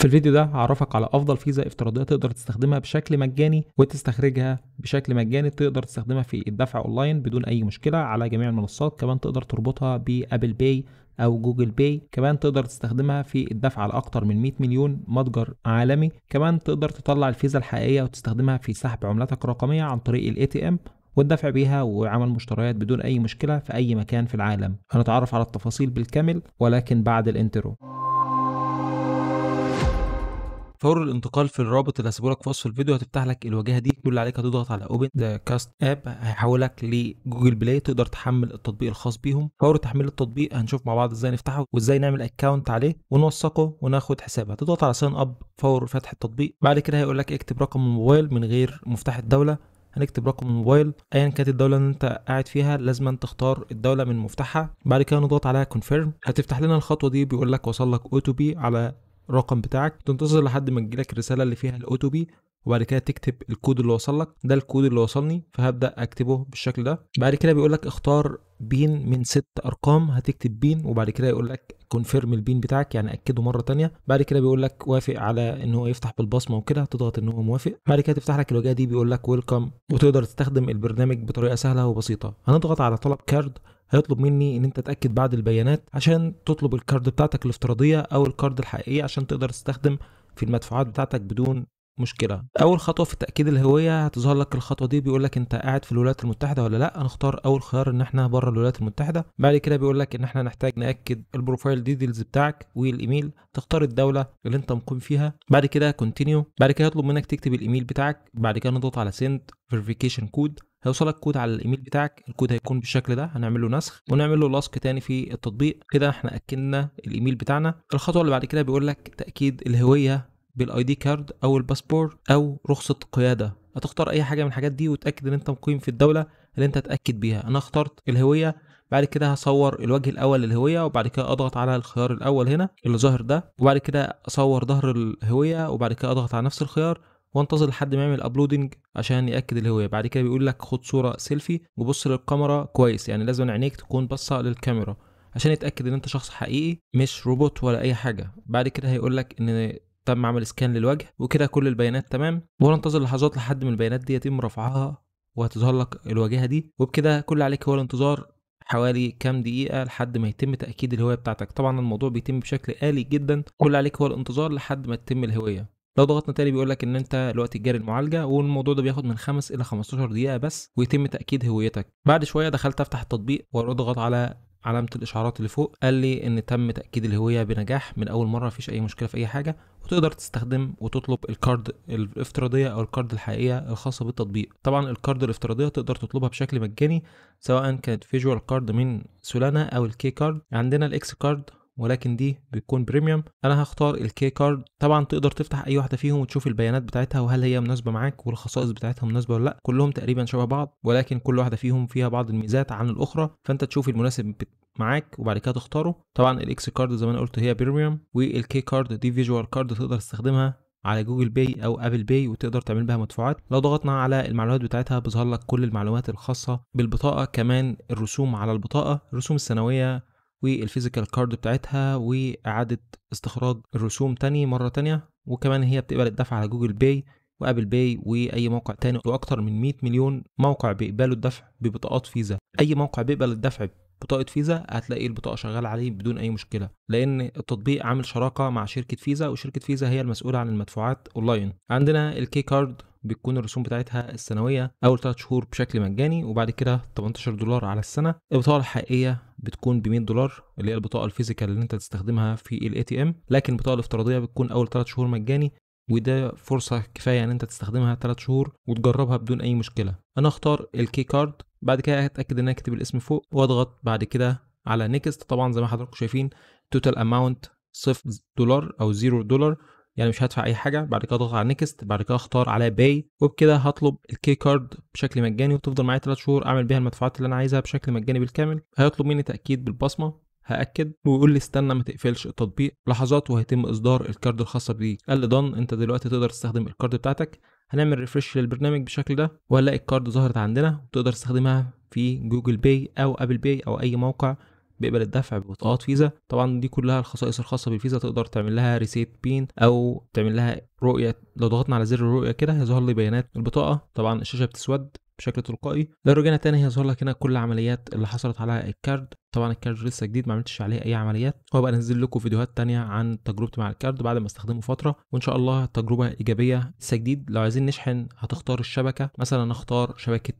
في الفيديو ده هعرفك على افضل فيزا افتراضيه تقدر تستخدمها بشكل مجاني وتستخرجها بشكل مجاني تقدر تستخدمها في الدفع اونلاين بدون اي مشكله على جميع المنصات كمان تقدر تربطها بابل باي او جوجل باي كمان تقدر تستخدمها في الدفع لاكثر من 100 مليون متجر عالمي كمان تقدر تطلع الفيزا الحقيقيه وتستخدمها في سحب عملتك الرقميه عن طريق الاي تي ام والدفع بيها وعمل مشتريات بدون اي مشكله في اي مكان في العالم هنتعرف على التفاصيل بالكامل ولكن بعد الانترو فور الانتقال في الرابط اللي هسيبه لك في وصف الفيديو هتفتح لك الواجهه دي كل اللي عليك هتضغط على اوبن ذا كاست اب هيحولك لجوجل بلاي تقدر تحمل التطبيق الخاص بيهم فور تحميل التطبيق هنشوف مع بعض ازاي نفتحه وازاي نعمل اكونت عليه ونوثقه وناخد حساب هتضغط على ساين اب فور فتح التطبيق بعد كده هيقول لك اكتب رقم الموبايل من غير مفتاح الدوله هنكتب رقم الموبايل ايا كانت الدوله اللي انت قاعد فيها لازم أن تختار الدوله من مفتاحها بعد كده نضغط على كونفيرم هتفتح لنا الخطوه دي بيقول لك وصل لك او تو بي على الرقم بتاعك تنتظر لحد ما تجيلك الرساله اللي فيها الاوتوبي بي وبعد كده تكتب الكود اللي وصل لك ده الكود اللي وصلني فهبدا اكتبه بالشكل ده بعد كده بيقول لك اختار بين من ست ارقام هتكتب بين وبعد كده يقول لك كونفيرم البين بتاعك يعني اكده مره تانية بعد كده بيقول لك وافق على ان هو يفتح بالبصمه وكده تضغط ان هو موافق بعد كده تفتح لك الواجهه دي بيقول لك ويلكم وتقدر تستخدم البرنامج بطريقه سهله وبسيطه هنضغط على طلب كارد هيطلب مني ان انت تاكد بعض البيانات عشان تطلب الكارد بتاعتك الافتراضيه او الكارد الحقيقيه عشان تقدر تستخدم في المدفوعات بتاعتك بدون مشكله اول خطوه في تاكيد الهويه هتظهر لك الخطوه دي بيقول لك انت قاعد في الولايات المتحده ولا لا هنختار اول خيار ان احنا بره الولايات المتحده بعد كده بيقول لك ان احنا نحتاج ناكد البروفايل ديتيلز بتاعك والايميل تختار الدوله اللي انت مقيم فيها بعد كده كونتينيو بعد كده يطلب منك تكتب الايميل بتاعك بعد كده نضغط على سند فيريفيكيشن كود هيوصلك كود على الايميل بتاعك الكود هيكون بالشكل ده هنعمل له نسخ ونعمل له لاصق تاني في التطبيق كده احنا اكدنا الايميل بتاعنا الخطوه اللي بعد كده بيقول لك تاكيد الهويه بالاي دي كارد او الباسبور او رخصه قياده هتختار اي حاجه من الحاجات دي وتاكد ان انت مقيم في الدوله اللي انت تاكد بيها انا اخترت الهويه بعد كده هصور الوجه الاول للهويه وبعد كده اضغط على الخيار الاول هنا اللي ظاهر ده وبعد كده اصور ظهر الهويه وبعد كده اضغط على نفس الخيار وانتظر لحد ما يعمل ابلودنج عشان ياكد الهويه بعد كده بيقول لك خد صوره سيلفي وبص للكاميرا كويس يعني لازم عينيك تكون باصه للكاميرا عشان يتاكد ان انت شخص حقيقي مش روبوت ولا اي حاجه بعد كده هيقول لك ان تم عمل سكان للوجه وكده كل البيانات تمام وننتظر لحظات لحد ما البيانات دي يتم رفعها وهتظهر لك الواجهه دي وبكده كل عليك هو الانتظار حوالي كام دقيقة لحد ما يتم تأكيد الهوية بتاعتك طبعا الموضوع بيتم بشكل آلي جدا كل عليك هو الانتظار لحد ما تتم الهوية لو ضغطنا تاني بيقول لك ان انت دلوقتي جاري المعالجه والموضوع ده بياخد من 5 الى 15 دقيقه بس ويتم تاكيد هويتك بعد شويه دخلت افتح التطبيق واضغط على علامه الاشعارات اللي فوق قال لي ان تم تاكيد الهويه بنجاح من اول مره مفيش اي مشكله في اي حاجه وتقدر تستخدم وتطلب الكارد الافتراضيه او الكارد الحقيقيه الخاصه بالتطبيق طبعا الكارد الافتراضيه تقدر تطلبها بشكل مجاني سواء كانت فيجوال كارد من سولانا او الكي كارد عندنا الاكس كارد ولكن دي بتكون بريميوم انا هختار الكي كارد طبعا تقدر تفتح اي واحده فيهم وتشوف البيانات بتاعتها وهل هي مناسبه معاك والخصائص بتاعتها مناسبه ولا لا كلهم تقريبا شبه بعض ولكن كل واحده فيهم فيها بعض الميزات عن الاخرى فانت تشوف المناسب معاك وبعد كده تختاره طبعا الاكس كارد زي ما انا قلت هي بريميوم والكي كارد دي فيجوال كارد تقدر تستخدمها على جوجل باي او ابل باي وتقدر تعمل بها مدفوعات لو ضغطنا على المعلومات بتاعتها بيظهر لك كل المعلومات الخاصه بالبطاقه كمان الرسوم على البطاقه الرسوم السنويه والفيزيكال كارد بتاعتها واعاده استخراج الرسوم تاني مره تانيه وكمان هي بتقبل الدفع على جوجل باي وابل باي واي موقع تاني واكتر من 100 مليون موقع بيقبلوا الدفع ببطاقات فيزا اي موقع بيقبل الدفع بطاقة فيزا هتلاقي البطاقة شغالة عليه بدون أي مشكلة لأن التطبيق عامل شراكة مع شركة فيزا وشركة فيزا هي المسؤولة عن المدفوعات أونلاين عندنا الكي كارد بتكون الرسوم بتاعتها السنويه اول 3 شهور بشكل مجاني وبعد كده 18 دولار على السنه البطاقه الحقيقيه بتكون ب 100 دولار اللي هي البطاقه الفيزيكال اللي انت تستخدمها في الاي تي ام لكن البطاقه الافتراضيه بتكون اول 3 شهور مجاني وده فرصة كفاية ان انت تستخدمها 3 شهور وتجربها بدون اي مشكلة انا اختار الكي كارد بعد كده اتأكد ان انا اكتب الاسم فوق واضغط بعد كده على نيكست طبعا زي ما حضراتكم شايفين توتال اماونت صفر دولار او زيرو دولار يعني مش هدفع اي حاجه بعد كده اضغط على نيكست بعد كده اختار على باي وبكده هطلب الكي كارد بشكل مجاني وتفضل معايا 3 شهور اعمل بيها المدفوعات اللي انا عايزها بشكل مجاني بالكامل هيطلب مني تاكيد بالبصمه هاكد ويقول لي استنى ما تقفلش التطبيق لحظات وهيتم اصدار الكارد الخاصه بيك قال لي دون انت دلوقتي تقدر تستخدم الكارد بتاعتك هنعمل ريفرش للبرنامج بالشكل ده وهنلاقي الكارد ظهرت عندنا وتقدر تستخدمها في جوجل باي او ابل باي او اي موقع بيقبل الدفع ببطاقات فيزا طبعا دي كلها الخصائص الخاصه بالفيزا تقدر تعمل لها ريسيت بين او تعمل لها رؤيه لو ضغطنا على زر الرؤيه كده هيظهر لي بيانات البطاقه طبعا الشاشه بتسود بشكل تلقائي لو رجعنا تاني هيظهر لك هنا كل العمليات اللي حصلت على الكارد طبعا الكارد لسه جديد ما عملتش عليه اي عمليات وهبقى انزل لكم فيديوهات تانية عن تجربتي مع الكارد بعد ما استخدمه فتره وان شاء الله تجربه ايجابيه لسه جديد لو عايزين نشحن هتختار الشبكه مثلا اختار شبكه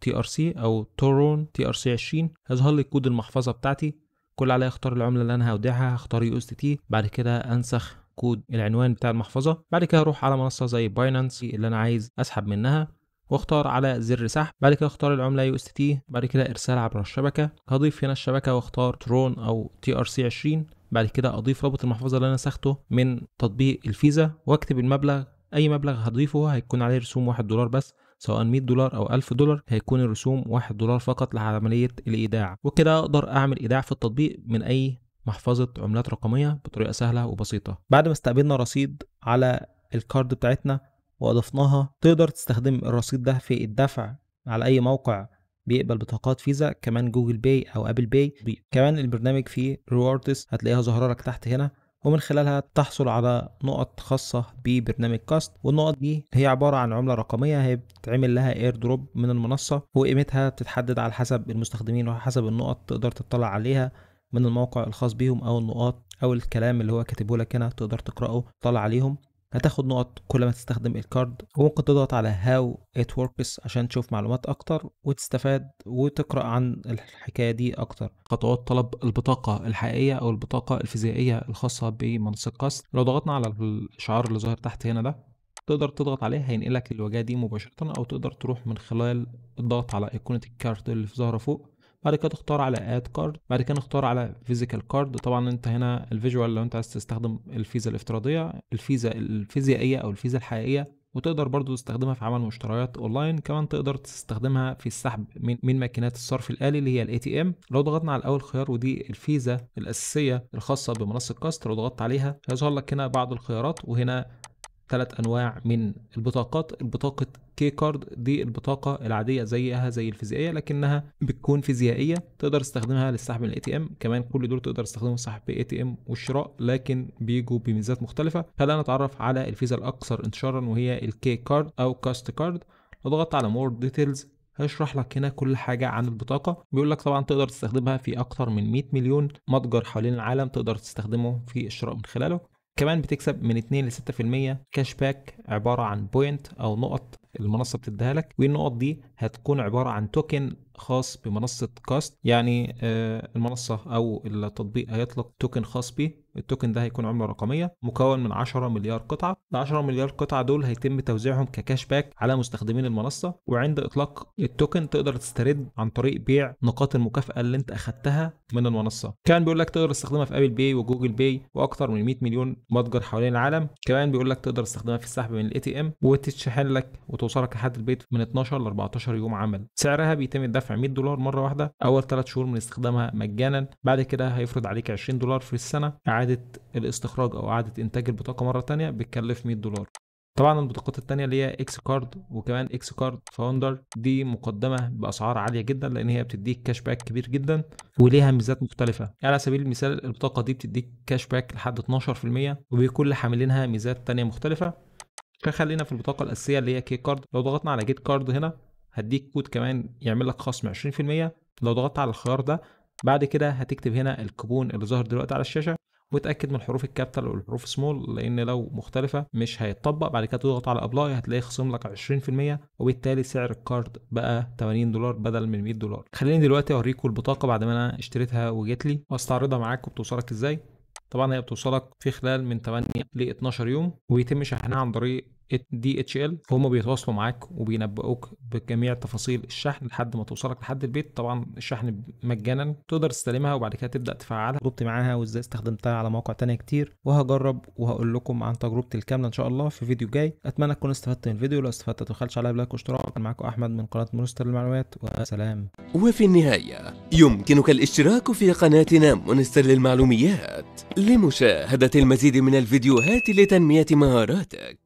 تي ار سي او تورون تي ار سي 20 هيظهر لي كود المحفظه بتاعتي كل عليا اختار العمله اللي انا هودعها هختار يو اس تي بعد كده انسخ كود العنوان بتاع المحفظه بعد كده اروح على منصه زي باينانس اللي انا عايز اسحب منها واختار على زر سحب بعد كده اختار العمله يو اس تي بعد كده ارسال عبر الشبكه هضيف هنا الشبكه واختار ترون او تي ار سي 20 بعد كده اضيف رابط المحفظه اللي انا نسخته من تطبيق الفيزا واكتب المبلغ اي مبلغ هضيفه هيكون عليه رسوم 1 دولار بس سواء 100 دولار او 1000 دولار هيكون الرسوم 1 دولار فقط لعمليه الايداع وكده اقدر اعمل ايداع في التطبيق من اي محفظه عملات رقميه بطريقه سهله وبسيطه بعد ما استقبلنا رصيد على الكارد بتاعتنا واضفناها تقدر تستخدم الرصيد ده في الدفع على اي موقع بيقبل بطاقات فيزا كمان جوجل باي او ابل باي كمان البرنامج فيه ريوردز هتلاقيها ظاهره لك تحت هنا ومن خلالها تحصل على نقط خاصة ببرنامج كاست والنقط دي هي عبارة عن عملة رقمية هي بتعمل لها اير دروب من المنصة وقيمتها بتتحدد على حسب المستخدمين وحسب النقط تقدر تطلع عليها من الموقع الخاص بيهم او النقاط او الكلام اللي هو كاتبه لك هنا تقدر تقراه تطلع عليهم هتاخد نقط كل ما تستخدم الكارد وممكن تضغط على هاو ات وركس عشان تشوف معلومات اكتر وتستفاد وتقرا عن الحكايه دي اكتر خطوات طلب البطاقه الحقيقيه او البطاقه الفيزيائيه الخاصه بمنصه قصد لو ضغطنا على الشعار اللي ظاهر تحت هنا ده تقدر تضغط عليه هينقلك للواجهه دي مباشره او تقدر تروح من خلال الضغط على ايقونه الكارت اللي في ظهره فوق بعد كده تختار على اد كارد بعد كده نختار على فيزيكال كارد طبعا انت هنا الفيجوال لو انت عايز تستخدم الفيزا الافتراضيه الفيزا الفيزيائيه او الفيزا الحقيقيه وتقدر برضو تستخدمها في عمل مشتريات اونلاين كمان تقدر تستخدمها في السحب من من ماكينات الصرف الالي اللي هي الاي تي ام لو ضغطنا على اول خيار ودي الفيزا الاساسيه الخاصه بمنصه كاست لو ضغطت عليها هيظهر لك هنا بعض الخيارات وهنا ثلاث انواع من البطاقات البطاقه كي كارد دي البطاقه العاديه زيها زي الفيزيائيه لكنها بتكون فيزيائيه تقدر تستخدمها للسحب من الاي تي ام كمان كل دول تقدر تستخدمهم سحب اي تي ام والشراء لكن بيجوا بميزات مختلفه خلينا نتعرف على الفيزا الاكثر انتشارا وهي الكي كارد او كاست كارد لو ضغطت على مور ديتيلز هشرح لك هنا كل حاجة عن البطاقة بيقول لك طبعا تقدر تستخدمها في أكتر من 100 مليون متجر حوالين العالم تقدر تستخدمه في الشراء من خلاله كمان بتكسب من 2 ل 6% كاش باك عباره عن بوينت او نقط المنصه بتديها لك والنقط دي هتكون عباره عن توكن خاص بمنصة كاست يعني آه، المنصة أو التطبيق هيطلق توكن خاص بيه التوكن ده هيكون عملة رقمية مكون من 10 مليار قطعة ال 10 مليار قطعة دول هيتم توزيعهم ككاش باك على مستخدمين المنصة وعند إطلاق التوكن تقدر تسترد عن طريق بيع نقاط المكافأة اللي أنت أخدتها من المنصة كان بيقول لك تقدر تستخدمها في أبل باي وجوجل باي وأكثر من 100 مليون متجر حوالين العالم كمان بيقول لك تقدر تستخدمها في السحب من الاي تي ام وتتشحن لك وتوصلك لحد البيت من 12 ل 14 يوم عمل سعرها بيتم الدفع هتدفع 100 دولار مره واحده اول 3 شهور من استخدامها مجانا بعد كده هيفرض عليك 20 دولار في السنه اعاده الاستخراج او اعاده انتاج البطاقه مره ثانيه بتكلف 100 دولار طبعا البطاقات التانية اللي هي اكس كارد وكمان اكس كارد فاوندر دي مقدمة بأسعار عالية جدا لأن هي بتديك كاش باك كبير جدا وليها ميزات مختلفة على سبيل المثال البطاقة دي بتديك كاش باك لحد 12% وبيكون لحاملينها ميزات تانية مختلفة فخلينا في البطاقة الأساسية اللي هي كي كارد لو ضغطنا على جيت كارد هنا هديك كود كمان يعمل لك خصم 20% لو ضغطت على الخيار ده بعد كده هتكتب هنا الكوبون اللي ظاهر دلوقتي على الشاشه وتاكد من الحروف الكابيتال والحروف سمول لان لو مختلفه مش هيتطبق بعد كده تضغط على ابلاي هتلاقي خصم لك 20% وبالتالي سعر الكارد بقى 80 دولار بدل من 100 دولار خليني دلوقتي اوريكم البطاقه بعد ما انا اشتريتها وجت لي واستعرضها معاك وبتوصلك ازاي طبعا هي بتوصلك في خلال من 8 ل 12 يوم ويتم شحنها عن طريق دي اتش ال هما بيتواصلوا معاك وبينبئوك بجميع تفاصيل الشحن لحد ما توصلك لحد البيت طبعا الشحن مجانا تقدر تستلمها وبعد كده تبدا تفعلها تجربتي معاها وازاي استخدمتها على مواقع تانية كتير وهجرب وهقول لكم عن تجربتي الكامله ان شاء الله في فيديو جاي اتمنى تكونوا استفدت من الفيديو لو استفدت ما تبخلش عليا بلايك واشتراك كان معاكم احمد من قناه مونستر للمعلومات وسلام وفي النهايه يمكنك الاشتراك في قناتنا مونستر للمعلوميات لمشاهده المزيد من الفيديوهات لتنميه مهاراتك